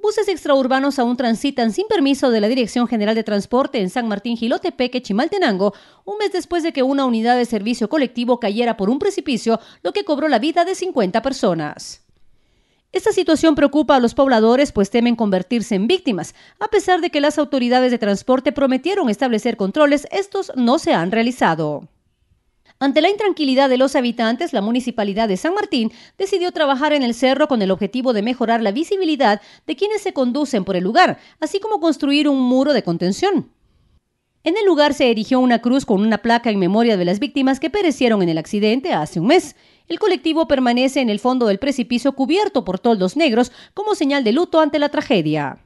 buses extraurbanos aún transitan sin permiso de la Dirección General de Transporte en San Martín Gilotepeque, Chimaltenango, un mes después de que una unidad de servicio colectivo cayera por un precipicio, lo que cobró la vida de 50 personas. Esta situación preocupa a los pobladores, pues temen convertirse en víctimas. A pesar de que las autoridades de transporte prometieron establecer controles, estos no se han realizado. Ante la intranquilidad de los habitantes, la municipalidad de San Martín decidió trabajar en el cerro con el objetivo de mejorar la visibilidad de quienes se conducen por el lugar, así como construir un muro de contención. En el lugar se erigió una cruz con una placa en memoria de las víctimas que perecieron en el accidente hace un mes. El colectivo permanece en el fondo del precipicio cubierto por toldos negros como señal de luto ante la tragedia.